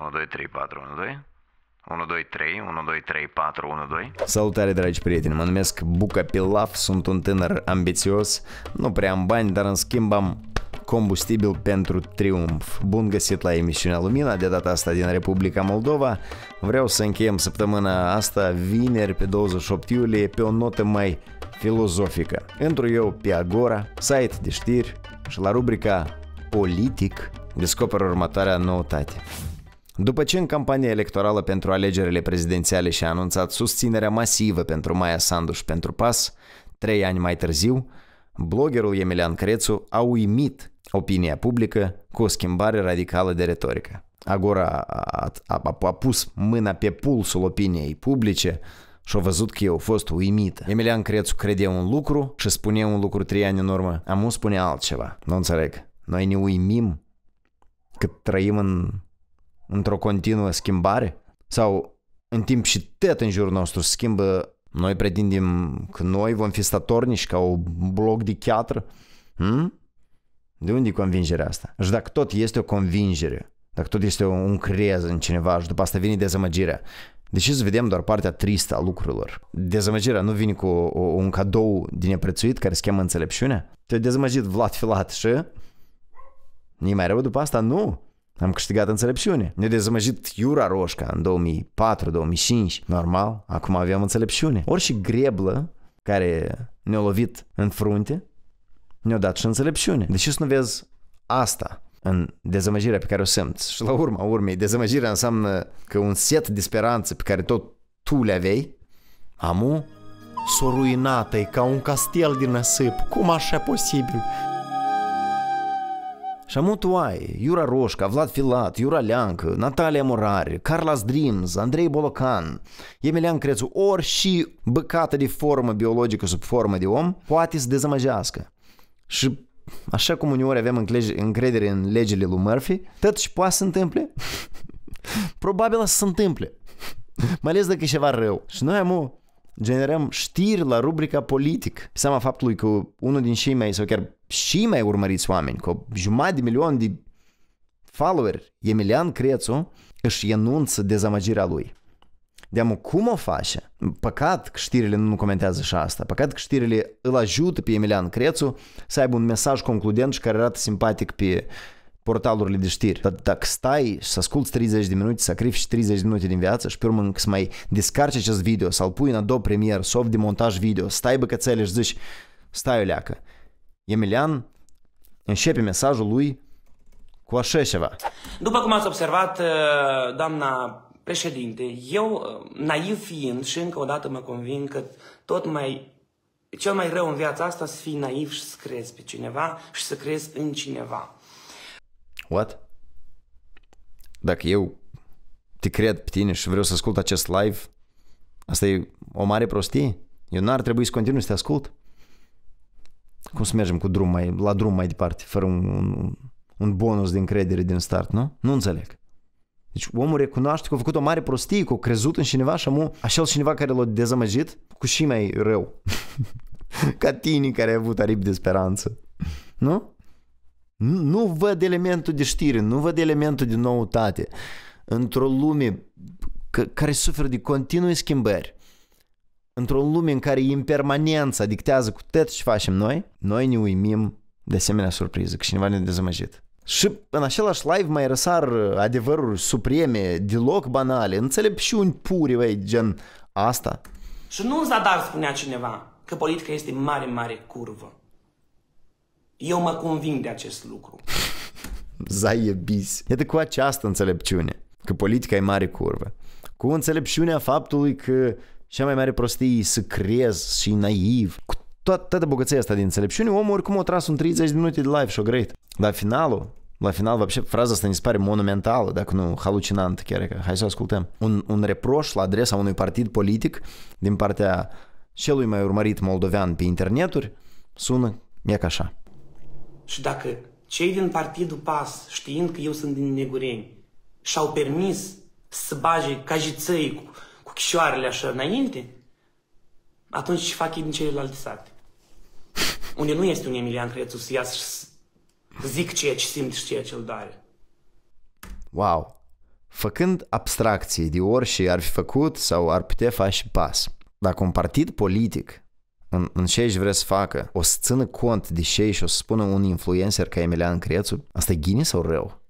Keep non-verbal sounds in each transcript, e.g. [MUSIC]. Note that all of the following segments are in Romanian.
1, 2, 3, 4, 1, 2. 1, 2, 3, 1, 2, 3, 4, 1, 2 Salutare dragi prieteni, mă numesc Buca Pilaf, sunt un tânăr ambițios Nu prea am bani, dar în schimb am combustibil pentru triumf. Bun găsit la emisiunea Lumina, de data asta din Republica Moldova. Vreau să încheiem săptămâna asta, vineri, pe 28 iulie, pe o notă mai filozofică. Întru eu pe Agora, site de știri și la rubrica Politic descoperă următoarea noutate. După ce în campania electorală pentru alegerile prezidențiale și-a anunțat susținerea masivă pentru Maia Sandu și pentru PAS, trei ani mai târziu, bloggerul Emilian Crețu a uimit opinia publică cu o schimbare radicală de retorică. Agora a, a, a, a pus mâna pe pulsul opiniei publice și a văzut că eu a fost uimită. Emilian Crețu credea un lucru și spunea un lucru trei ani în urmă. Amu spune altceva. Nu înțeleg. Noi ne uimim că trăim în într-o continuă schimbare? Sau în timp și tot în jurul nostru se schimbă, noi pretindem că noi vom fi statornici ca un bloc de chiatră? Hmm? De unde e convingerea asta? Și dacă tot este o convingere, dacă tot este un crez în cineva și după asta vine dezamăgirea, Deși să vedem doar partea tristă a lucrurilor. Dezamăgirea nu vine cu un cadou din neprețuit care se cheamă înțelepciunea? Te-ai dezamăgit Vlad Filat și... Nu mai rău după asta? Nu! Am câștigat înțelepciune. Ne dezamăgit Iura Roșca în 2004-2005. Normal, acum avem înțelepciune. Orice greblă care ne-a lovit în frunte, ne-a dat și înțelepciune. De ce să nu vezi asta în dezamăgirea pe care o simți? Și la urma urmei, dezamăgirea înseamnă că un set de speranțe pe care tot tu le aveai, amu, s-o ruinată, e ca un castel din năsip. Cum așa posibil? Шамутуай, Юра Roșca, Vlad Filat, Юра Лянcă, Natalia Morari, Carlos Dreams, Andrei Bolocan, Emilian Crețu, și băcată de formă biologică sub formă de om poate să dezamăgească. Și așa cum uneori avem încredere în legile lui Murphy, tot și poate să se întâmple. Probabil să se întâmple. Mai ales dacă e ceva rău. Și noi am generăm știri la rubrica politic. Seama faptului că unul din cei mai, sau chiar și mai urmăriți oameni, cu jumătate de milion de follower, Emilian Crețu își enunță dezamăgirea lui. am cum o face? Păcat că știrile nu comentează și asta. Păcat că știrile îl ajută pe Emilian Crețu să aibă un mesaj concludent și care arată simpatic pe uh, portalurile de știri. Dar dacă stai și să asculti 30 de minute, sacrifici 30 de minute din viață și pe urmă să mai descarci acest video, să-l pui în Adobe Premiere, soft de montaj video, stai cățele și zici, stai o leacă. Emilian începe mesajul lui cu așa ceva. După cum ați observat, uh, doamna președinte, eu, uh, naiv fiind, și încă o dată mă convin că tot mai cel mai rău în viața asta să fii naiv și să crezi pe cineva și să crezi în cineva what? Dacă eu te cred pe tine și vreau să ascult acest live, asta e o mare prostie. Eu n-ar trebui să continui să te ascult. Cum să mergem cu drum mai, la drum mai departe, fără un, un, un bonus de încredere din start, nu? Nu înțeleg. Deci omul recunoaște că a făcut o mare prostie, că a crezut în cineva și amu, așa cineva care l-a dezamăgit cu și mai rău. [LAUGHS] Ca tine care ai avut aripi de speranță. Nu? Nu văd elementul de știre, nu văd elementul de noutate. Într-o lume care suferă de continue schimbări, într-o lume în care impermanența dictează cu tot ce facem noi, noi ne uimim de asemenea surpriză, că cineva ne dezamăgit. Și în același live mai răsar uh, adevăruri supreme, deloc banale, un puri, băi, gen asta. Și nu în da zadar spunea cineva că politica este mare, mare curvă. Eu mă conving de acest lucru. Zaie bis. Iată cu această înțelepciune, că politica e mare curvă. Cu înțelepciunea faptului că cea mai mare prostie e să crezi și naiv. Cu toată, toată bogăția asta din înțelepciune, omul oricum o tras un 30 de minute de live și-o greit. La finalul, la final, вообще, fraza asta ne se pare monumentală, dacă nu halucinant chiar, că hai să ascultăm. Un, un reproș la adresa unui partid politic din partea celui mai urmărit moldovean pe interneturi sună, e ca așa. Și dacă cei din partidul PAS, știind că eu sunt din Negureni, și-au permis să bage cajițăi cu, cu chișoarele așa înainte, atunci ce fac ei din celelalte sate? Unde nu este un Emilian Crețu să iasă și să zic ceea ce simt și ceea ce îl dare. Wow! Făcând abstracții de orice ar fi făcut sau ar putea face pas, dacă un partid politic în, în ce își vrea să facă, o să țină cont de ce și o să spună un influencer ca Emilian Crețu, asta e ghini sau rău?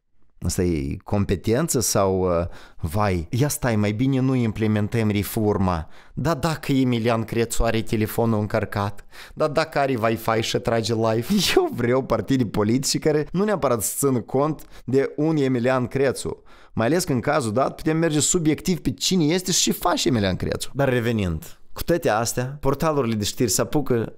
Asta e competență sau, uh, vai, ia stai, mai bine nu implementăm reforma. Da, dacă Emilian Crețu are telefonul încărcat, da, dacă are Wi-Fi și trage live, [LAUGHS] eu vreau partide politice care nu neapărat să țină cont de un Emilian Crețu. Mai ales că în cazul dat putem merge subiectiv pe cine este și ce face Emilian Crețu. Dar revenind, cu toate astea, portalurile de știri se apucă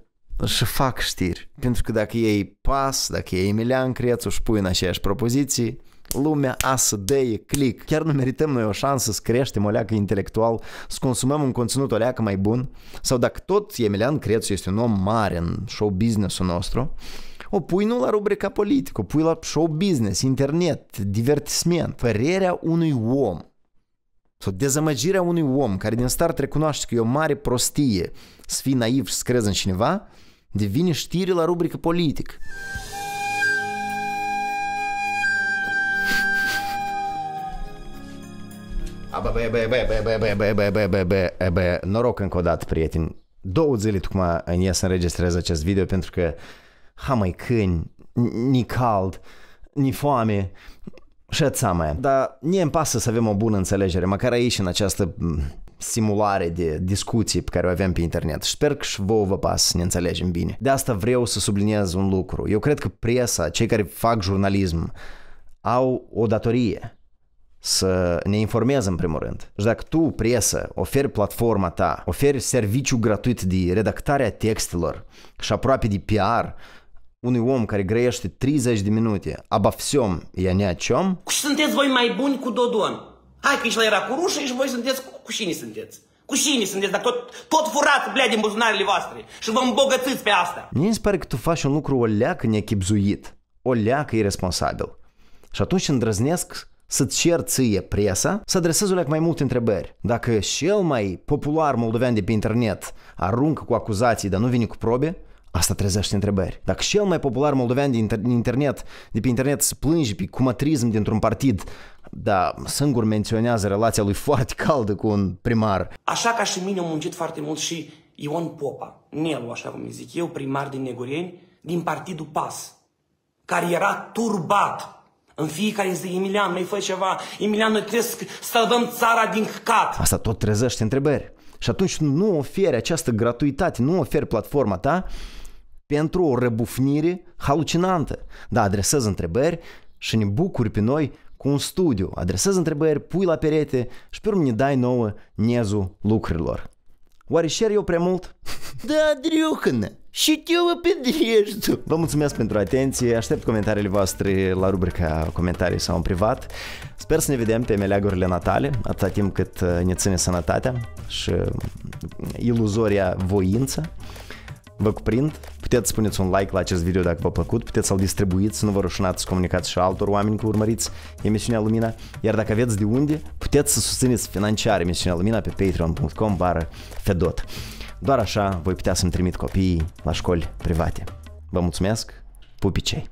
și fac știri. Pentru că dacă ei pas, dacă ei Emilian Crețu și pui în aceeași propoziții, lumea a să deie click. Chiar nu merităm noi o șansă să creștem o leacă intelectual, să consumăm un conținut o leacă mai bun? Sau dacă tot Emilian Crețu este un om mare în show business-ul nostru, o pui nu la rubrica politică, o pui la show business, internet, divertisment, părerea unui om sau dezamăgirea unui om care din start recunoaște că e o mare prostie să fii naiv și să crezi în cineva, devine știri la rubrică politic. Noroc încă o dată, prieteni. Două zile tocmai în ea să înregistrez acest video pentru că ha mai câini, ni cald, ni foame, și mai. Dar mie îmi pasă să avem o bună înțelegere, măcar aici în această simulare de discuții pe care o avem pe internet. Și sper că și vouă vă pas să ne înțelegem bine. De asta vreau să subliniez un lucru. Eu cred că presa, cei care fac jurnalism, au o datorie să ne informeze în primul rând. Și deci dacă tu, presă, oferi platforma ta, oferi serviciu gratuit de redactarea textelor și aproape de PR unui om care grăiește 30 de minute aba всем и я ни о чем... Sunteți voi mai buni cu Dodon. Hai că și la era cu rușă și voi sunteți cu, cu cine sunteți? Cu cine sunteți? Dar tot, tot furați, blea, din buzunarele voastre și vă îmbogățiți pe asta. Mie îmi pare că tu faci un lucru o leacă nechipzuit, o leacă irresponsabil. Și atunci îndrăznesc să-ți cer ție presa, să o leacă mai multe întrebări. Dacă cel mai popular moldovean de pe internet aruncă cu acuzații, dar nu vine cu probe, Asta trezește întrebări. Dacă cel mai popular moldovean din inter- internet, de pe internet se plânge pe cumatrism dintr-un partid, da, singur menționează relația lui foarte caldă cu un primar. Așa ca și mine am muncit foarte mult și Ion Popa, Nelu, așa cum îi zic eu, primar din Negureni, din partidul PAS, care era turbat în fiecare zi, Emilian, mai fă ceva, Emilian, noi trebuie să salvăm țara din cat. Asta tot trezește întrebări. Și atunci nu oferi această gratuitate, nu oferi platforma ta pentru o răbufnire halucinantă. Da, adresez întrebări și ne bucuri pe noi cu un studiu. Adresez întrebări, pui la perete și pe urmă ne dai nouă nezul lucrurilor. Oare share eu prea mult? [LAUGHS] Da, Driucănă! Și te vă pedrești! Vă mulțumesc pentru atenție, aștept comentariile voastre la rubrica comentarii sau în privat. Sper să ne vedem pe meleagurile natale, atâta timp cât uh, ne ține sănătatea și uh, iluzoria voință vă cuprind. Puteți spuneți un like la acest video dacă v-a plăcut, puteți să-l distribuiți, să nu vă rușinați să comunicați și altor oameni că urmăriți emisiunea Lumina, iar dacă aveți de unde, puteți să susțineți financiar emisiunea Lumina pe patreon.com bară fedot. Doar așa voi putea să-mi trimit copiii la școli private. Vă mulțumesc, pupicei!